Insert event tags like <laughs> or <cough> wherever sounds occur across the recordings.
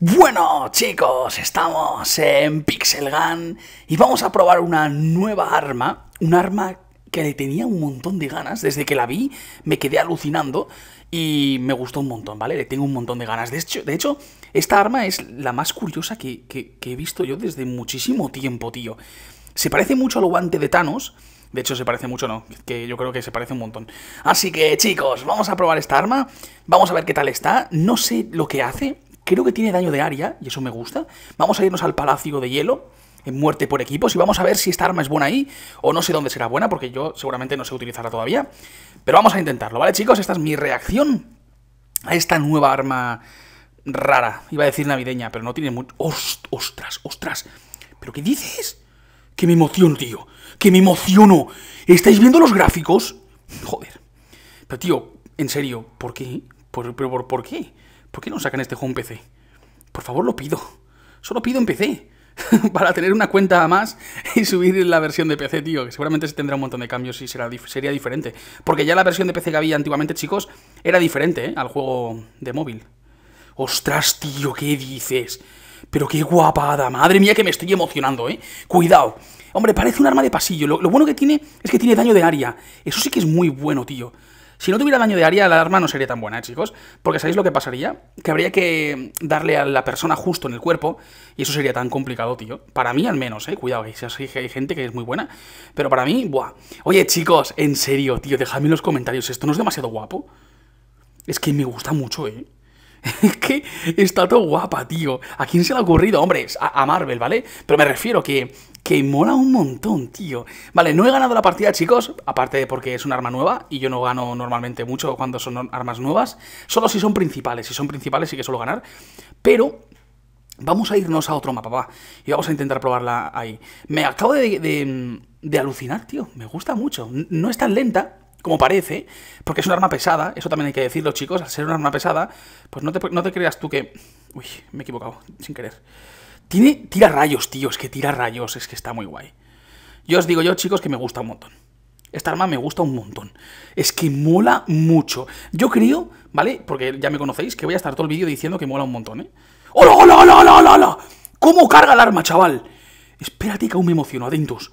Bueno chicos, estamos en Pixel Gun y vamos a probar una nueva arma, un arma que le tenía un montón de ganas, desde que la vi me quedé alucinando y me gustó un montón, ¿vale? Le tengo un montón de ganas. De hecho, de hecho esta arma es la más curiosa que, que he visto yo desde muchísimo tiempo, tío. Se parece mucho al guante de Thanos, de hecho, se parece mucho, no, que yo creo que se parece un montón. Así que, chicos, vamos a probar esta arma, vamos a ver qué tal está. No sé lo que hace, Creo que tiene daño de área, y eso me gusta. Vamos a irnos al Palacio de Hielo, en muerte por equipos, y vamos a ver si esta arma es buena ahí, o no sé dónde será buena, porque yo seguramente no sé utilizarla todavía. Pero vamos a intentarlo, ¿vale, chicos? Esta es mi reacción a esta nueva arma rara. Iba a decir navideña, pero no tiene mucho... ostras! ¿Pero qué dices? ¡Que me emociono, tío! ¡Que me emociono! ¿Estáis viendo los gráficos? Joder. Pero, tío, en serio, ¿por qué? ¿Por, por, ¿por qué? ¿Por qué no sacan este juego en PC? Por favor, lo pido. Solo pido en PC. <laughs> para tener una cuenta más y subir la versión de PC, tío. Que seguramente se tendrá un montón de cambios y será, sería diferente. Porque ya la versión de PC que había antiguamente, chicos, era diferente ¿eh? al juego de móvil. Ostras, tío, ¿qué dices? Pero qué guapada, madre mía que me estoy emocionando, ¿eh? Cuidado. Hombre, parece un arma de pasillo. Lo, lo bueno que tiene es que tiene daño de área. Eso sí que es muy bueno, tío. Si no tuviera daño de área, la arma no sería tan buena, ¿eh, chicos. Porque ¿sabéis lo que pasaría? Que habría que darle a la persona justo en el cuerpo. Y eso sería tan complicado, tío. Para mí al menos, ¿eh? Cuidado, que hay gente que es muy buena. Pero para mí, buah. Oye, chicos, en serio, tío, dejadme en los comentarios. ¿Esto no es demasiado guapo? Es que me gusta mucho, ¿eh? <laughs> Es que está todo guapa, tío. ¿A quién se le ha ocurrido? Hombre, a, Marvel, ¿vale? Pero me refiero que que mola un montón, tío. Vale, no he ganado la partida, chicos, aparte de porque es un arma nueva y yo no gano normalmente mucho cuando son armas nuevas, solo si son principales, si son principales sí que suelo ganar, pero vamos a irnos a otro mapa, va, y vamos a intentar probarla ahí. Me acabo de, de, alucinar, tío, me gusta mucho, no es tan lenta, como parece, porque es un arma pesada, eso también hay que decirlo chicos, al ser un arma pesada, pues no te, no te creas tú que Uy, me he equivocado, sin querer. Tiene, tira rayos, tío, es que tira rayos, es que está muy guay. Yo os digo yo, chicos, que me gusta un montón. Esta arma me gusta un montón. Es que mola mucho. Yo creo, ¿vale? Porque ya me conocéis, que voy a estar todo el vídeo diciendo que mola un montón, ¿eh? ¡Hola, hola, hola, hola, hola! hola! ¿Cómo carga el arma, chaval? Espérate que aún me emociono, atentos.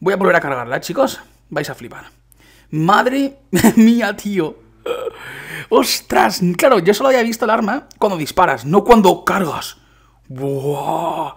Voy a volver a cargarla, ¿eh, chicos. Vais a flipar. Madre <laughs> mía, tío. ¡Ostras! Claro, yo solo había visto el arma cuando disparas, no cuando cargas. Buah.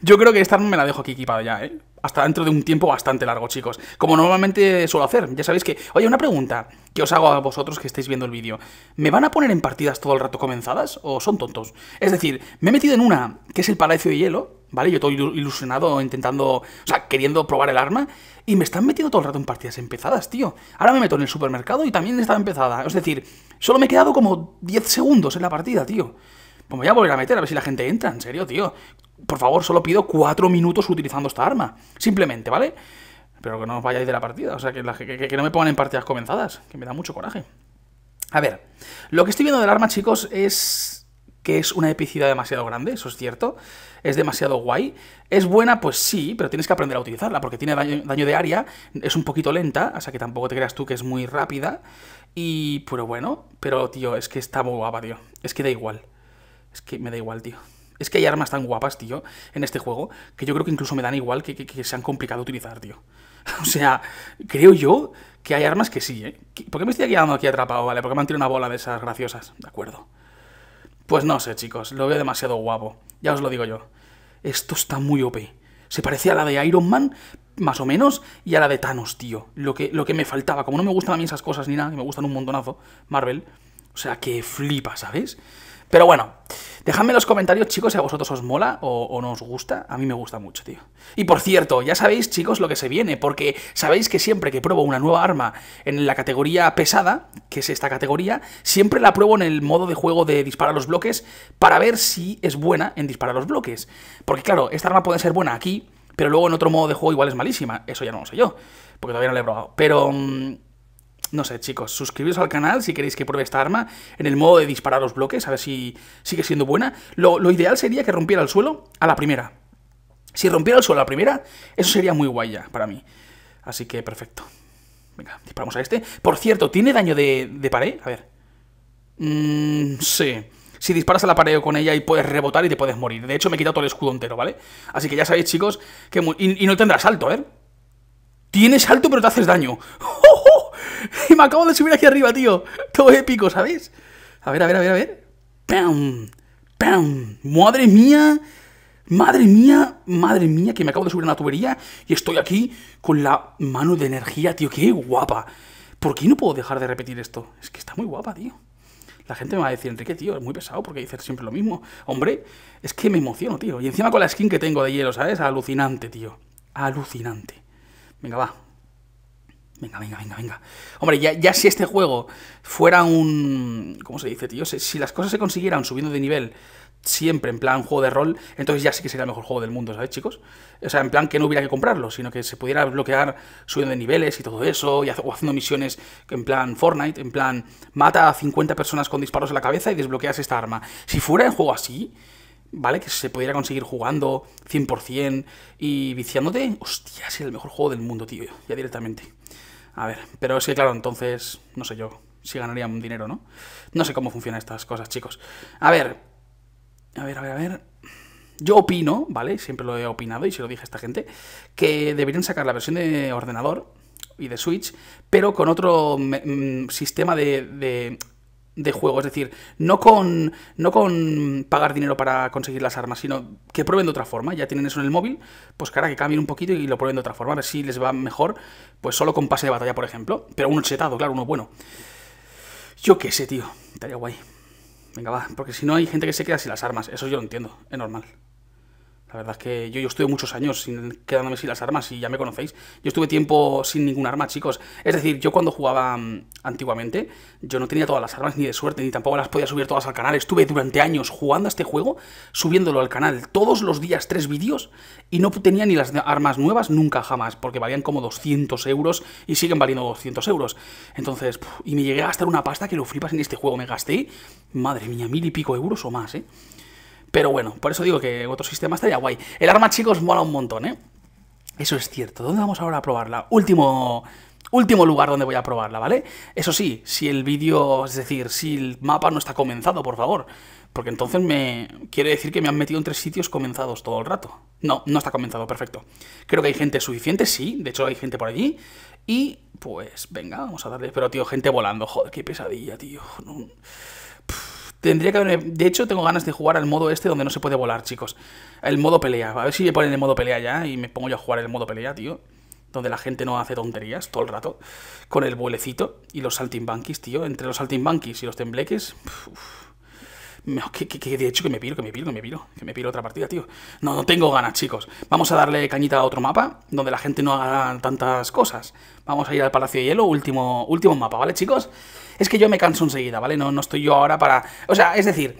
Yo creo que esta arma me la dejo aquí equipada ya, ¿eh? Hasta dentro de un tiempo bastante largo, chicos. Como normalmente suelo hacer. Ya sabéis que... Oye, una pregunta que os hago a vosotros que estáis viendo el vídeo. ¿Me van a poner en partidas todo el rato comenzadas o son tontos? Es decir, me he metido en una, que es el Palacio de Hielo, ¿vale? Yo estoy ilusionado, intentando, o sea, queriendo probar el arma, y me están metiendo todo el rato en partidas empezadas, tío. Ahora me meto en el supermercado y también estaba empezada. Es decir, solo me he quedado como 10 segundos en la partida, tío. Pues me voy a volver a meter a ver si la gente entra, en serio, tío. Por favor, solo pido 4 minutos utilizando esta arma, simplemente, ¿vale? Pero que no os vayáis de la partida, o sea, que, que no me pongan en partidas comenzadas, que me da mucho coraje. A ver, lo que estoy viendo del arma, chicos, es que es una epicidad demasiado grande, eso es cierto. Es demasiado guay. ¿Es buena? Pues sí, pero tienes que aprender a utilizarla porque tiene daño, de área, es un poquito lenta, o sea que tampoco te creas tú que es muy rápida. Y, pero bueno, pero tío, es que está muy guapa, tío. Es que da igual. Es que me da igual, tío. Es que hay armas tan guapas, tío, en este juego, que yo creo que incluso me dan igual que, que, sean complicado de utilizar, tío. <laughs> O sea, creo yo que hay armas que sí, ¿eh? ¿Por qué me estoy quedando aquí atrapado, vale? Porque me han tirado una bola de esas graciosas, ¿de acuerdo? Pues no sé, chicos, lo veo demasiado guapo. Ya os lo digo yo. Esto está muy OP. Se parecía a la de Iron Man, más o menos, y a la de Thanos, tío. Lo que, lo que me faltaba. Como no me gustan a mí esas cosas ni nada, me gustan un montonazo, Marvel. O sea, que flipa, ¿sabes? Pero bueno, dejadme en los comentarios, chicos, si a vosotros os mola o, no os gusta. A mí me gusta mucho, tío. Y por cierto, ya sabéis, chicos, lo que se viene, porque sabéis que siempre que pruebo una nueva arma en la categoría pesada, que es esta categoría, siempre la pruebo en el modo de juego de disparar los bloques para ver si es buena en disparar los bloques. Porque claro, esta arma puede ser buena aquí, pero luego en otro modo de juego igual es malísima. Eso ya no lo sé yo, porque todavía no la he probado. Pero... Mm, no sé, chicos, suscribiros al canal si queréis que pruebe esta arma en el modo de disparar los bloques, a ver si sigue siendo buena. Lo, ideal sería que rompiera el suelo a la primera. Si rompiera el suelo a la primera, eso sería muy guay ya para mí. Así que perfecto. Venga, disparamos a este. Por cierto, ¿tiene daño de, de pared? A ver. Mmm, sí si disparas a la pared con ella y puedes rebotar y te puedes morir. De hecho, me he quitado todo el escudo entero, ¿vale? Así que ya sabéis, chicos, que... Y, no tendrás salto, ¿eh? Tienes salto, pero te haces daño. <laughs> ¡Oh, <laughs> me acabo de subir aquí arriba, tío. Todo épico, ¿sabéis? A ver, a ver, a ver, a ver. ¡Pam! ¡Pam! ¡Madre mía! Madre mía, madre mía, que me acabo de subir a una tubería y estoy aquí con la mano de energía, tío. ¡Qué guapa! ¿Por qué no puedo dejar de repetir esto? Es que está muy guapa, tío. La gente me va a decir, Enrique, tío, es muy pesado porque dices siempre lo mismo. Hombre, es que me emociono, tío. Y encima con la skin que tengo de hielo, ¿sabes? Alucinante, tío. Alucinante. Venga, va, Venga, venga, venga, venga. Hombre, ya, si este juego fuera un... ¿Cómo se dice, tío? Si, si, las cosas se consiguieran subiendo de nivel siempre en plan juego de rol, entonces ya sí que sería el mejor juego del mundo, ¿sabes, chicos? O sea, en plan que no hubiera que comprarlo, sino que se pudiera bloquear subiendo de niveles y todo eso, y o haciendo misiones en plan Fortnite, en plan mata a 50 personas con disparos en la cabeza y desbloqueas esta arma. Si fuera un juego así, ¿vale? Que se pudiera conseguir jugando 100% y viciándote, hostia, sería el mejor juego del mundo, tío, ya directamente. A ver, pero sí, que claro, entonces, no sé yo, si un dinero, ¿no? No sé cómo funcionan estas cosas, chicos. A ver, a ver, a ver, a ver. Yo opino, ¿vale? Siempre lo he opinado y se lo dije a esta gente, que deberían sacar la versión de ordenador y de Switch, pero con otro mm, sistema de, de juego, es decir, no con, no con pagar dinero para conseguir las armas, sino que prueben de otra forma, ya tienen eso en el móvil, pues cara, que cambien un poquito y lo prueben de otra forma, a ver si les va mejor, pues solo con pase de batalla, por ejemplo, pero uno chetado, claro, uno bueno. Yo qué sé, tío, estaría guay. Venga, va, porque si no hay gente que se queda sin las armas, eso yo lo entiendo, es normal. La verdad es que yo, estuve muchos años sin, quedándome sin las armas y ya me conocéis. Yo estuve tiempo sin ningún arma, chicos. Es decir, yo cuando jugaba mm, antiguamente, yo no tenía todas las armas ni de suerte, ni tampoco las podía subir todas al canal. Estuve durante años jugando a este juego, subiéndolo al canal todos los días tres vídeos y no tenía ni las armas nuevas nunca jamás, porque valían como 200 euros y siguen valiendo 200 euros. Entonces, y me llegué a gastar una pasta que lo flipas en este juego. Me gasté, madre mía, mil y pico euros o más, ¿eh? Pero bueno, por eso digo que otro sistema estaría guay. El arma, chicos, mola un montón, ¿eh? Eso es cierto. ¿Dónde vamos ahora a probarla? Último último lugar donde voy a probarla, ¿vale? Eso sí, si el vídeo, es decir, si el mapa no está comenzado, por favor. Porque entonces me quiere decir que me han metido en tres sitios comenzados todo el rato. No, no está comenzado, perfecto. Creo que hay gente suficiente, sí, de hecho hay gente por allí. Y pues venga, vamos a darle... Pero tío, gente volando, joder, qué pesadilla, tío. Tendría que De hecho, tengo ganas de jugar al modo este donde no se puede volar, chicos. El modo pelea. A ver si me ponen el modo pelea ya y me pongo yo a jugar el modo pelea, tío. Donde la gente no hace tonterías todo el rato. Con el vuelecito y los saltimbanquis, tío. Entre los saltimbanquis y los tembleques. No, que, de hecho que me piro, que me piro, que me piro, que me piro otra partida, tío. No, no tengo ganas, chicos. Vamos a darle cañita a otro mapa donde la gente no haga tantas cosas. Vamos a ir al Palacio de Hielo, último, último mapa, ¿vale, chicos? Es que yo me canso enseguida, ¿vale? No, no estoy yo ahora para... O sea, es decir...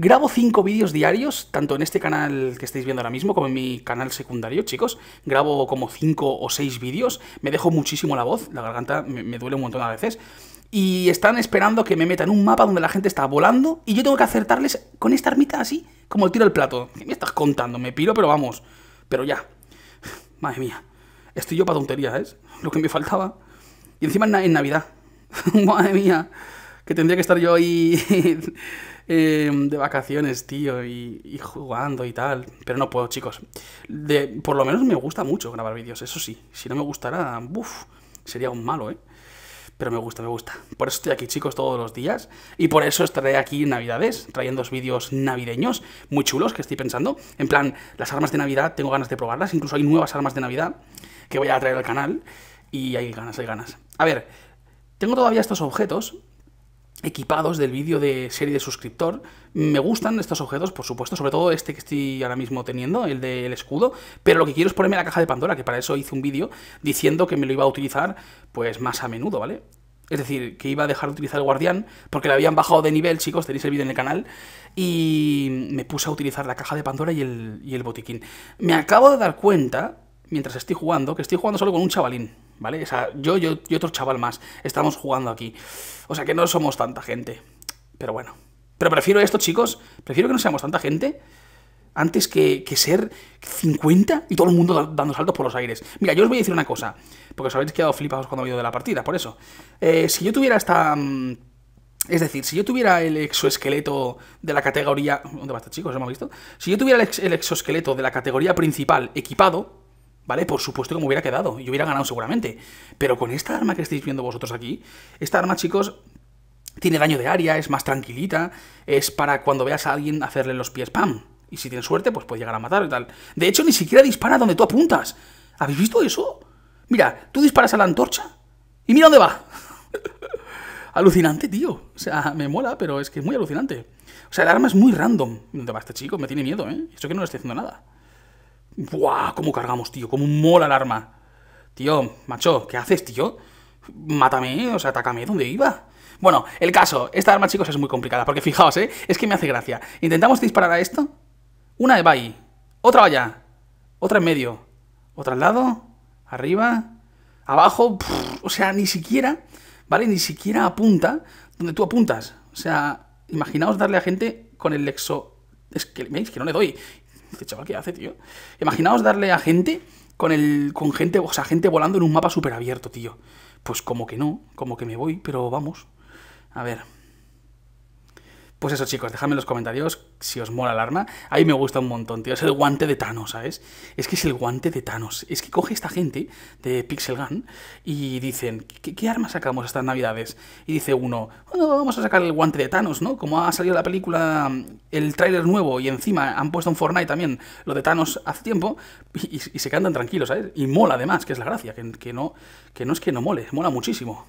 Grabo 5 vídeos diarios, tanto en este canal que estáis viendo ahora mismo como en mi canal secundario, chicos. Grabo como cinco o seis vídeos, me dejo muchísimo la voz, la garganta me, me duele un montón a veces y están esperando que me metan un mapa donde la gente está volando y yo tengo que acertarles con esta armita así, como el tiro al plato. ¿Qué me estás contando? Me piro, pero vamos. Pero ya. <sighs> Madre mía. Estoy yo para tonterías, ¿eh? <laughs> Lo que me faltaba. Y encima en, Navidad. <laughs> Madre mía. Que tendría que estar yo ahí <laughs> em, de vacaciones, tío, y, jugando y tal. Pero no puedo, chicos. De, por lo menos me gusta mucho grabar vídeos, eso sí. Si no me gustara, uff, sería un malo, ¿eh? Pero me gusta, me gusta. Por eso estoy aquí, chicos, todos los días. Y por eso estaré aquí en Navidades, trayendo vídeos navideños muy chulos que estoy pensando. En plan, las armas de Navidad, tengo ganas de probarlas. Incluso hay nuevas armas de Navidad que voy a traer al canal. Y hay ganas, hay ganas. A ver, tengo todavía estos objetos equipados del vídeo de serie de suscriptor. Me gustan estos objetos, por supuesto, sobre todo este que estoy ahora mismo teniendo, el del escudo, pero lo que quiero es ponerme la caja de Pandora, que para eso hice un vídeo diciendo que me lo iba a utilizar pues más a menudo, ¿vale? Es decir, que iba a dejar de utilizar el guardián, porque le habían bajado de nivel, chicos, tenéis el vídeo en el canal, y me puse a utilizar la caja de Pandora y el, y el botiquín. Me acabo de dar cuenta mientras estoy jugando, que estoy jugando solo con un chavalín, ¿vale? O sea, yo, yo y otro chaval más estamos jugando aquí. O sea que no somos tanta gente. Pero bueno. Pero prefiero esto, chicos. Prefiero que no seamos tanta gente antes que, ser 50 y todo el mundo dando saltos por los aires. Mira, yo os voy a decir una cosa, porque os habéis quedado flipados cuando ha habido de la partida, por eso. Eh, si yo tuviera esta... Mm, es decir, si yo tuviera el exoesqueleto de la categoría... ¿Dónde va este chico? visto? Si yo tuviera el exoesqueleto de la categoría principal equipado, ¿vale? Por supuesto que me hubiera quedado, yo hubiera ganado seguramente. Pero con esta arma que estáis viendo vosotros aquí, esta arma, chicos, tiene daño de área, es más tranquilita, es para cuando veas a alguien hacerle los pies ¡pam! Y si tienes suerte, pues puede llegar a matar y tal. De hecho, ni siquiera dispara donde tú apuntas. ¿Habéis visto eso? Mira, tú disparas a la antorcha y mira dónde va. <laughs> alucinante, tío. O sea, me mola, pero es que es muy alucinante. O sea, el arma es muy random. ¿Dónde va este chico? Me tiene miedo, ¿eh? Esto que no le estoy haciendo nada. ¡Buah! ¿Cómo cargamos, tío? ¿Cómo mola el arma? Tío, macho, ¿qué haces, tío? Mátame, o sea, atácame ¿Dónde iba. Bueno, el caso, esta arma, chicos, es muy complicada, porque fijaos, ¿eh? Es que me hace gracia. Intentamos disparar a esto. Una de va ahí, otra allá, otra en medio, otra al lado, arriba, abajo, o sea, ni siquiera, ¿vale? Ni siquiera apunta donde tú apuntas. O sea, imaginaos darle a gente con el lexo... Es que, ¿veis? Que no le doy chaval, ¿qué hace, tío? Imaginaos darle a gente con el. con gente, o sea, gente volando en un mapa súper abierto, tío. Pues como que no, como que me voy, pero vamos. A ver. Pues eso, chicos, dejadme en los comentarios si os mola el arma. A mí me gusta un montón, tío. Es el guante de Thanos, ¿sabes? Es que es el guante de Thanos. Es que coge esta gente de Pixel Gun y dicen, ¿qué, arma sacamos estas navidades? Y dice uno, bueno, vamos a sacar el guante de Thanos, ¿no? Como ha salido la película, el tráiler nuevo y encima han puesto en Fortnite también lo de Thanos hace tiempo y, se quedan tranquilos, ¿sabes? Y mola además, que es la gracia, que, que, no, que no es que no mole, mola muchísimo.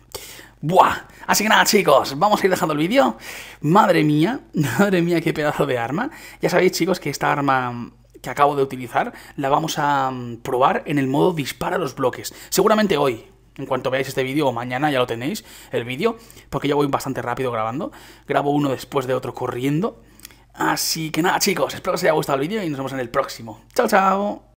¡Buah! Así que nada, chicos, vamos a ir dejando el vídeo. Madre mía, <laughs> madre mía, qué pedazo de arma. Ya sabéis, chicos, que esta arma que acabo de utilizar la vamos a mm, probar en el modo dispara los bloques. Seguramente hoy, en cuanto veáis este vídeo o mañana ya lo tenéis, el vídeo, porque yo voy bastante rápido grabando. Grabo uno después de otro corriendo. Así que nada, chicos, espero que os haya gustado el vídeo y nos vemos en el próximo. ¡Chao, chao!